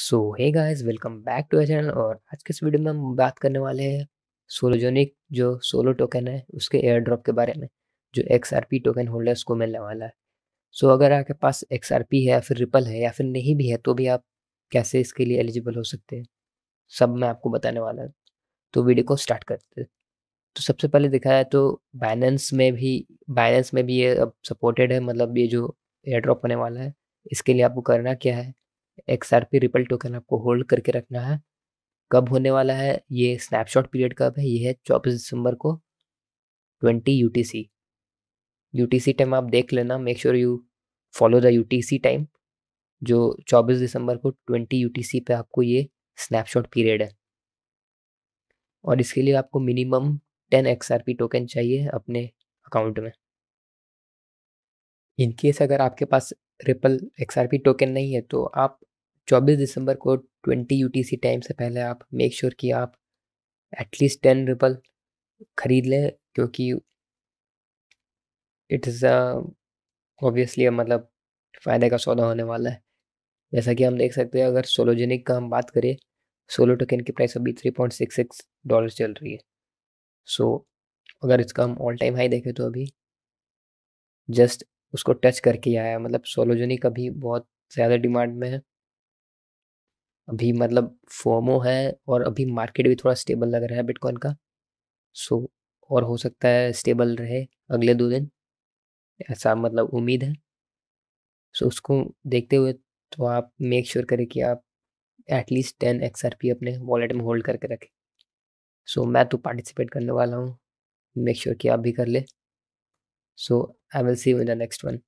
So hey guys welcome back to our channel और आज के इस वीडियो में हम बात करने वाले हैं सोलोजोनिक जो सोलो टोकन है उसके एयर ड्रॉप के बारे में जो एक्स टोकन होल्डर उसको मिलने वाला है सो so, अगर आपके पास एक्स है या फिर रिपल है या फिर नहीं भी है तो भी आप कैसे इसके लिए एलिजिबल हो सकते हैं सब मैं आपको बताने वाला हूँ तो वीडियो को स्टार्ट करते हैं तो सबसे पहले देखा जाए तो बाइनेंस में भी बाइनेंस में भी ये अब सपोर्टेड है मतलब ये जो एयर ड्रॉप होने वाला है इसके लिए आपको करना क्या है X R P ripple token आपको होल्ड करके रखना है कब होने वाला है ये स्नैपशॉट पीरियड कब है ये है चौबीस दिसंबर को twenty U T C U T C time आप देख लेना make sure you follow the U T C time जो चौबीस दिसंबर को ट्वेंटी यू टी सी पर आपको ये स्नैपशॉट पीरियड है और इसके लिए आपको minimum ten X R P token चाहिए अपने अकाउंट में इनकेस अगर आपके पास रिपल एक्स टोकन नहीं है तो आप 24 दिसंबर को 20 यू टाइम से पहले आप मेक श्योर sure कि आप एटलीस्ट टेन रिपल ख़रीद लें क्योंकि इट इज़ ऑब्वियसली मतलब फ़ायदे का सौदा होने वाला है जैसा कि हम देख सकते हैं अगर सोलोजेनिक का हम बात करें सोलो टोकन की प्राइस अभी three point six six dollar चल रही है सो so, अगर इसका हम ऑल टाइम हाई देखें तो अभी जस्ट उसको टच करके आया मतलब का अभी बहुत ज़्यादा डिमांड में है अभी मतलब फोमो है और अभी मार्केट भी थोड़ा स्टेबल लग रहा है बिटकॉइन का सो और हो सकता है स्टेबल रहे अगले दो दिन ऐसा मतलब उम्मीद है सो उसको देखते हुए तो आप मेक श्योर करें कि आप at least ten X R P अपने वॉलेट में होल्ड करके रखें सो मैं तो पार्टिसिपेट करने वाला हूँ मेक श्योर कि आप भी कर ले सो I will see you in the next one.